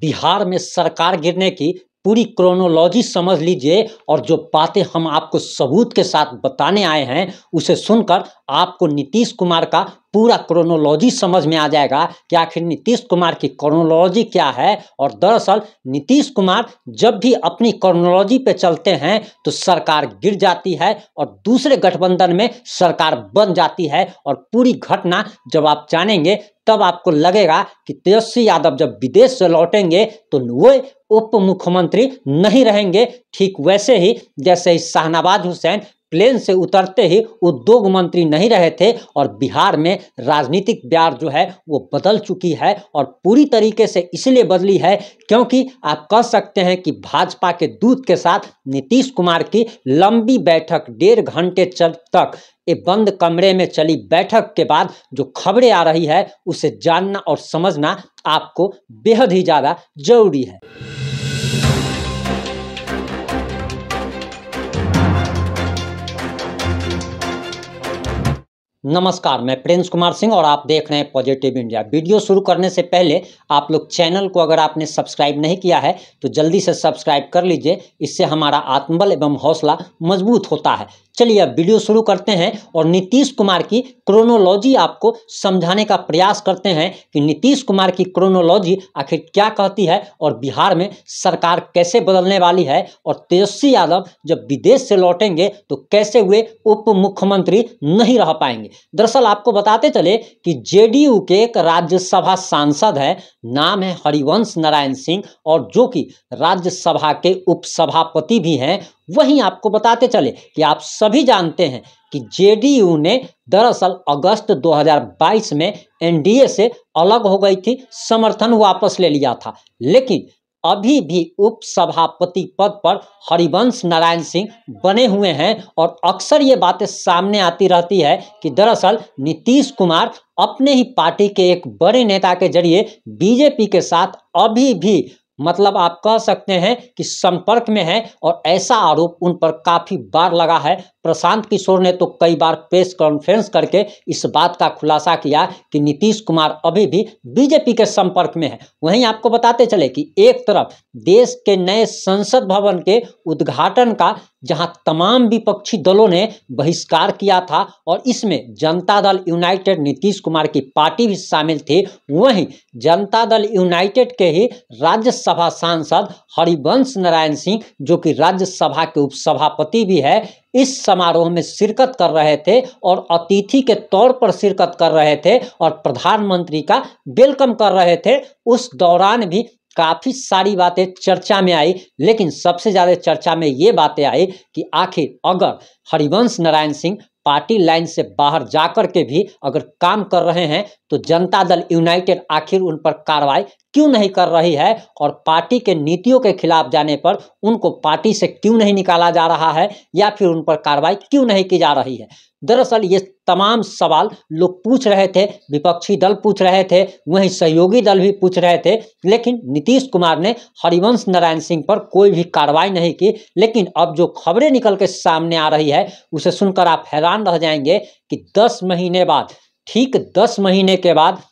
बिहार में सरकार गिरने की पूरी क्रोनोलॉजी समझ लीजिए और जो बातें हम आपको सबूत के साथ बताने आए हैं उसे सुनकर आपको नीतीश कुमार का पूरा क्रोनोलॉजी समझ में आ जाएगा कि आखिर नीतीश कुमार की क्रोनोलॉजी क्या है और दरअसल नीतीश कुमार जब भी अपनी क्रोनोलॉजी पे चलते हैं तो सरकार गिर जाती है और दूसरे गठबंधन में सरकार बन जाती है और पूरी घटना जब आप जानेंगे तब आपको लगेगा कि तेजस्वी यादव जब विदेश से लौटेंगे तो वे उप मुख्यमंत्री नहीं रहेंगे ठीक वैसे ही जैसे ही शाहनवाज हुसैन प्लेन से उतरते ही उद्योग मंत्री नहीं रहे थे और बिहार में राजनीतिक ब्यार जो है वो बदल चुकी है और पूरी तरीके से इसलिए बदली है क्योंकि आप कह सकते हैं कि भाजपा के दूत के साथ नीतीश कुमार की लंबी बैठक डेढ़ घंटे चल तक ये बंद कमरे में चली बैठक के बाद जो खबरें आ रही है उसे जानना और समझना आपको बेहद ही ज़्यादा जरूरी है नमस्कार मैं प्रिंस कुमार सिंह और आप देख रहे हैं पॉजिटिव इंडिया वीडियो शुरू करने से पहले आप लोग चैनल को अगर आपने सब्सक्राइब नहीं किया है तो जल्दी से सब्सक्राइब कर लीजिए इससे हमारा आत्मबल एवं हौसला मजबूत होता है चलिए अब वीडियो शुरू करते हैं और नीतीश कुमार की क्रोनोलॉजी आपको समझाने का प्रयास करते हैं कि नीतीश कुमार की क्रोनोलॉजी आखिर क्या कहती है और बिहार में सरकार कैसे बदलने वाली है और तेजस्वी यादव जब विदेश से लौटेंगे तो कैसे वे उप मुख्यमंत्री नहीं रह पाएंगे दरअसल आपको बताते चले कि जेडीयू के एक राज्यसभा सांसद हैं नाम है हरिवंश नारायण सिंह और जो कि राज्यसभा के उपसभापति भी हैं वहीं आपको बताते चले कि आप सभी जानते हैं कि जेडीयू ने दरअसल अगस्त 2022 में एनडीए से अलग हो गई थी समर्थन वापस ले लिया था लेकिन अभी भी उपसभापति पद पर हरिवंश नारायण सिंह बने हुए हैं और अक्सर ये बातें सामने आती रहती है कि दरअसल नीतीश कुमार अपने ही पार्टी के एक बड़े नेता के जरिए बीजेपी के साथ अभी भी मतलब आप कह सकते हैं कि संपर्क में है और ऐसा आरोप उन पर काफ़ी बार लगा है प्रशांत किशोर ने तो कई बार प्रेस कॉन्फ्रेंस करके इस बात का खुलासा किया कि नीतीश कुमार अभी भी बीजेपी के संपर्क में है वहीं आपको बताते चले कि एक तरफ देश के नए संसद भवन के उद्घाटन का जहां तमाम विपक्षी दलों ने बहिष्कार किया था और इसमें जनता दल यूनाइटेड नीतीश कुमार की पार्टी भी शामिल थी वहीं जनता दल यूनाइटेड के ही राज्यसभा सांसद हरिवंश नारायण सिंह जो कि राज्यसभा के उपसभापति भी है इस समारोह में शिरकत कर रहे थे और अतिथि के तौर पर शिरकत कर रहे थे और प्रधानमंत्री का वेलकम कर रहे थे उस दौरान भी काफ़ी सारी बातें चर्चा में आई लेकिन सबसे ज़्यादा चर्चा में ये बातें आई कि आखिर अगर हरिवंश नारायण सिंह पार्टी लाइन से बाहर जाकर के भी अगर काम कर रहे हैं तो जनता दल यूनाइटेड आखिर उन पर कार्रवाई क्यों नहीं कर रही है और पार्टी के नीतियों के खिलाफ जाने पर उनको पार्टी से क्यों नहीं निकाला जा रहा है या फिर उन पर कार्रवाई क्यों नहीं की जा रही है दरअसल ये तमाम सवाल लोग पूछ रहे थे विपक्षी दल पूछ रहे थे वहीं सहयोगी दल भी पूछ रहे थे लेकिन नीतीश कुमार ने हरिवंश नारायण सिंह पर कोई भी कार्रवाई नहीं की लेकिन अब जो खबरें निकल के सामने आ रही है उसे सुनकर आप हैरान रह जाएंगे कि दस महीने बाद ठीक दस महीने के बाद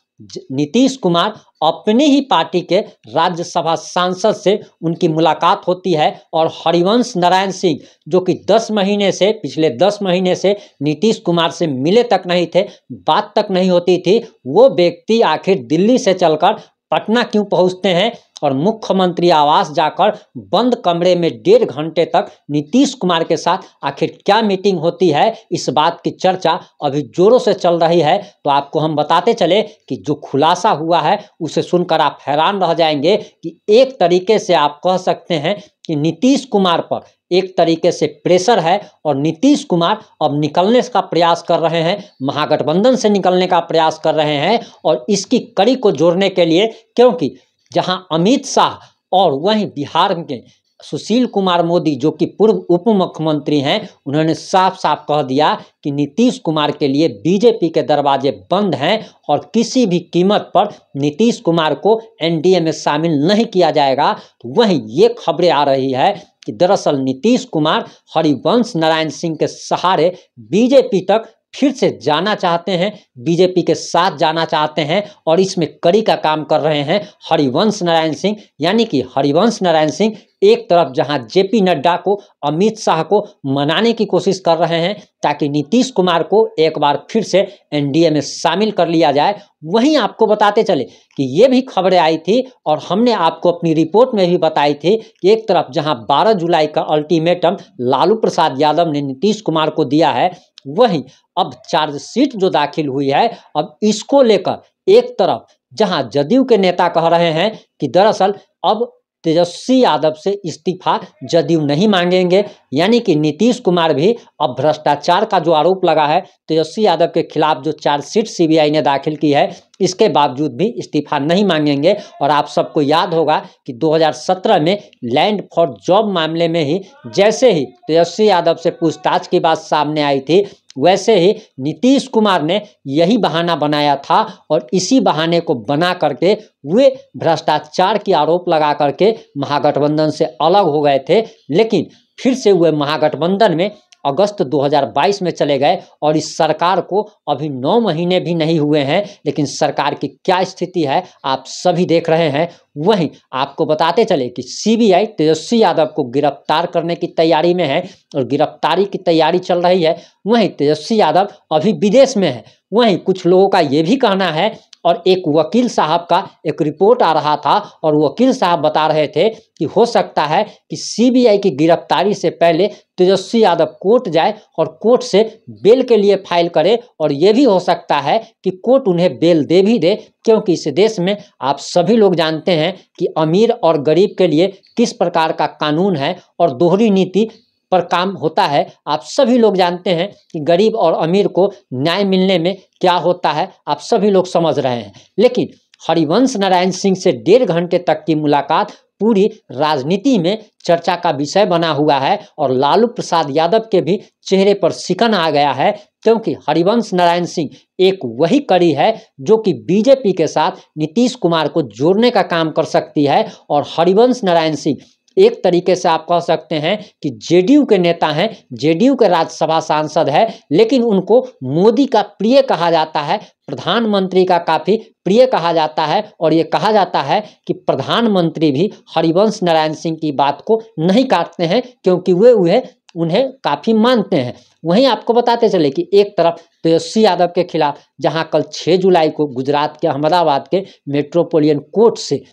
नीतीश कुमार अपने ही पार्टी के राज्यसभा सांसद से उनकी मुलाकात होती है और हरिवंश नारायण सिंह जो कि 10 महीने से पिछले 10 महीने से नीतीश कुमार से मिले तक नहीं थे बात तक नहीं होती थी वो व्यक्ति आखिर दिल्ली से चलकर पटना क्यों पहुंचते हैं और मुख्यमंत्री आवास जाकर बंद कमरे में डेढ़ घंटे तक नीतीश कुमार के साथ आखिर क्या मीटिंग होती है इस बात की चर्चा अभी जोरों से चल रही है तो आपको हम बताते चले कि जो खुलासा हुआ है उसे सुनकर आप हैरान रह जाएंगे कि एक तरीके से आप कह सकते हैं कि नीतीश कुमार पर एक तरीके से प्रेशर है और नीतीश कुमार अब निकलने का प्रयास कर रहे हैं महागठबंधन से निकलने का प्रयास कर रहे हैं और इसकी कड़ी को जोड़ने के लिए क्योंकि जहां अमित शाह और वहीं बिहार के सुशील कुमार मोदी जो कि पूर्व उप मुख्यमंत्री हैं उन्होंने साफ साफ कह दिया कि नीतीश कुमार के लिए बीजेपी के दरवाजे बंद हैं और किसी भी कीमत पर नीतीश कुमार को एनडीए में शामिल नहीं किया जाएगा तो वहीं ये खबरें आ रही है कि दरअसल नीतीश कुमार हरिवंश नारायण सिंह के सहारे बीजेपी तक फिर से जाना चाहते हैं बीजेपी के साथ जाना चाहते हैं और इसमें कड़ी का काम कर रहे हैं हरिवंश नारायण सिंह यानी कि हरिवंश नारायण सिंह एक तरफ जहां जेपी नड्डा को अमित शाह को मनाने की कोशिश कर रहे हैं ताकि नीतीश कुमार को एक बार फिर से एनडीए में शामिल कर लिया जाए वहीं आपको बताते चले कि ये भी खबरें आई थी और हमने आपको अपनी रिपोर्ट में भी बताई थी कि एक तरफ जहां 12 जुलाई का अल्टीमेटम लालू प्रसाद यादव ने नीतीश कुमार को दिया है वहीं अब चार्जशीट जो दाखिल हुई है अब इसको लेकर एक तरफ जहां जदयू के नेता कह रहे हैं कि दरअसल अब तेजस्वी यादव से इस्तीफा जदयू नहीं मांगेंगे यानी कि नीतीश कुमार भी अब भ्रष्टाचार का जो आरोप लगा है तेजस्वी यादव के खिलाफ जो चार्जशीट सीबीआई ने दाखिल की है इसके बावजूद भी इस्तीफा नहीं मांगेंगे और आप सबको याद होगा कि 2017 में लैंड फॉर जॉब मामले में ही जैसे ही तेजस्वी यादव से पूछताछ की बात सामने आई थी वैसे ही नीतीश कुमार ने यही बहाना बनाया था और इसी बहाने को बना करके वे भ्रष्टाचार की आरोप लगा करके महागठबंधन से अलग हो गए थे लेकिन फिर से वे महागठबंधन में अगस्त 2022 में चले गए और इस सरकार को अभी नौ महीने भी नहीं हुए हैं लेकिन सरकार की क्या स्थिति है आप सभी देख रहे हैं वहीं आपको बताते चले कि सीबीआई तेजस्वी यादव को गिरफ्तार करने की तैयारी में है और गिरफ्तारी की तैयारी चल रही है वहीं तेजस्वी यादव अभी विदेश में है वहीं कुछ लोगों का ये भी कहना है और एक वकील साहब का एक रिपोर्ट आ रहा था और वकील साहब बता रहे थे कि हो सकता है कि सीबीआई की गिरफ्तारी से पहले तेजस्वी यादव कोर्ट जाए और कोर्ट से बेल के लिए फाइल करे और ये भी हो सकता है कि कोर्ट उन्हें बेल दे भी दे क्योंकि इस देश में आप सभी लोग जानते हैं कि अमीर और गरीब के लिए किस प्रकार का कानून है और दोहरी नीति पर काम होता है आप सभी लोग जानते हैं कि गरीब और अमीर को न्याय मिलने में क्या होता है आप सभी लोग समझ रहे हैं लेकिन हरिवंश नारायण सिंह से डेढ़ घंटे तक की मुलाकात पूरी राजनीति में चर्चा का विषय बना हुआ है और लालू प्रसाद यादव के भी चेहरे पर सिकन आ गया है क्योंकि हरिवंश नारायण सिंह एक वही कड़ी है जो कि बीजेपी के साथ नीतीश कुमार को जोड़ने का काम कर सकती है और हरिवंश नारायण सिंह एक तरीके से आप कह सकते हैं कि जेडीयू के नेता हैं जेडीयू के राज्यसभा सांसद है लेकिन उनको मोदी का प्रिय कहा जाता है प्रधानमंत्री का काफ़ी प्रिय कहा जाता है और ये कहा जाता है कि प्रधानमंत्री भी हरिवंश नारायण सिंह की बात को नहीं काटते हैं क्योंकि वे उन्हें उन्हें काफ़ी मानते हैं वहीं आपको बताते चले कि एक तरफ तेजस्वी यादव के खिलाफ जहां कल 6 जुलाई को गुजरात के अहमदाबाद के मेट्रोपोलियन कोर्ट से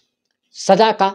सजा का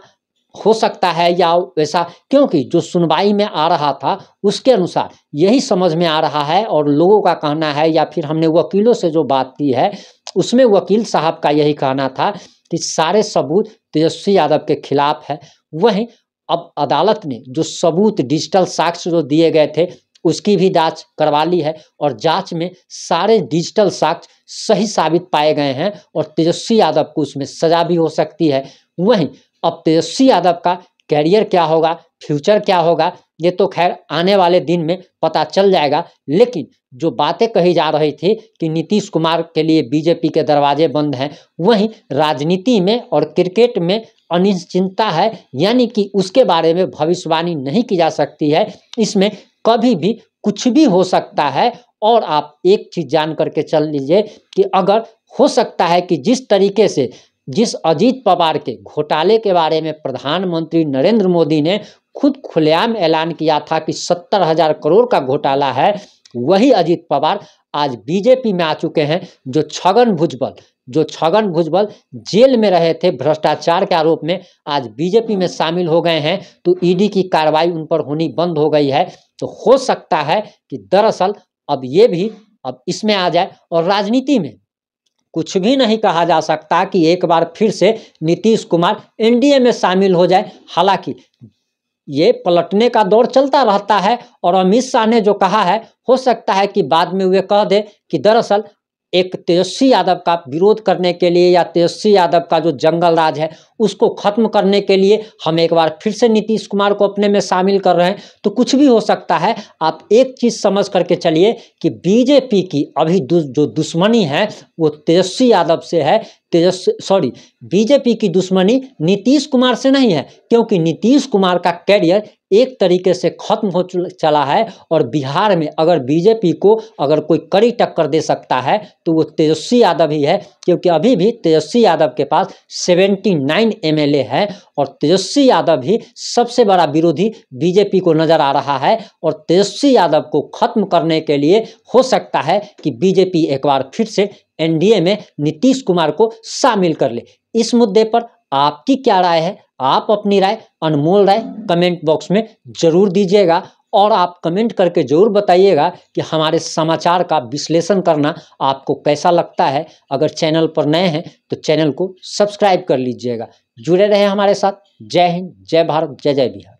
हो सकता है या वैसा क्योंकि जो सुनवाई में आ रहा था उसके अनुसार यही समझ में आ रहा है और लोगों का कहना है या फिर हमने वकीलों से जो बात की है उसमें वकील साहब का यही कहना था कि सारे सबूत तेजस्वी यादव के खिलाफ है वहीं अब अदालत ने जो सबूत डिजिटल साक्ष्य जो दिए गए थे उसकी भी जांच करवा ली है और जांच में सारे डिजिटल साक्ष्य सही साबित पाए गए हैं और तेजस्वी यादव को उसमें सजा भी हो सकती है वहीं अब तेजस्वी यादव का कैरियर क्या होगा फ्यूचर क्या होगा ये तो खैर आने वाले दिन में पता चल जाएगा लेकिन जो बातें कही जा रही थी कि नीतीश कुमार के लिए बीजेपी के दरवाजे बंद हैं वहीं राजनीति में और क्रिकेट में अनिश्चिंता है यानी कि उसके बारे में भविष्यवाणी नहीं की जा सकती है इसमें कभी भी कुछ भी हो सकता है और आप एक चीज़ जान करके चल लीजिए कि अगर हो सकता है कि जिस तरीके से जिस अजीत पवार के घोटाले के बारे में प्रधानमंत्री नरेंद्र मोदी ने खुद खुलेआम ऐलान किया था कि सत्तर हजार करोड़ का घोटाला है वही अजीत पवार आज बीजेपी में आ चुके हैं जो छगन भुजबल जो छगन भुजबल जेल में रहे थे भ्रष्टाचार के आरोप में आज बीजेपी में शामिल हो गए हैं तो ईडी की कार्रवाई उन पर होनी बंद हो गई है तो हो सकता है कि दरअसल अब ये भी अब इसमें आ जाए और राजनीति में कुछ भी नहीं कहा जा सकता कि एक बार फिर से नीतीश कुमार एनडीए में शामिल हो जाए हालांकि ये पलटने का दौर चलता रहता है और अमित शाह ने जो कहा है हो सकता है कि बाद में वे कह दे कि दरअसल एक तेजस्वी यादव का विरोध करने के लिए या तेजस्वी यादव का जो जंगल राज है उसको ख़त्म करने के लिए हम एक बार फिर से नीतीश कुमार को अपने में शामिल कर रहे हैं तो कुछ भी हो सकता है आप एक चीज़ समझ करके चलिए कि बीजेपी की अभी दु, जो दुश्मनी है वो तेजस्वी यादव से है तेजस्वी सॉरी बीजेपी की दुश्मनी नीतीश कुमार से नहीं है क्योंकि नीतीश कुमार का कैरियर एक तरीके से खत्म हो चला है और बिहार में अगर बीजेपी को अगर कोई कड़ी टक्कर दे सकता है तो वो तेजस्वी यादव ही है क्योंकि अभी भी तेजस्वी यादव के पास 79 ए हैं और तेजस्वी यादव ही सबसे बड़ा विरोधी बीजेपी को नजर आ रहा है और तेजस्वी यादव को खत्म करने के लिए हो सकता है कि बीजेपी एक बार फिर से एनडीए में नीतीश कुमार को शामिल कर ले इस मुद्दे पर आपकी क्या राय है आप अपनी राय अनमोल राय कमेंट बॉक्स में जरूर दीजिएगा और आप कमेंट करके जरूर बताइएगा कि हमारे समाचार का विश्लेषण करना आपको कैसा लगता है अगर चैनल पर नए हैं तो चैनल को सब्सक्राइब कर लीजिएगा जुड़े रहे हमारे साथ जय हिंद जय भारत जय जय बिहार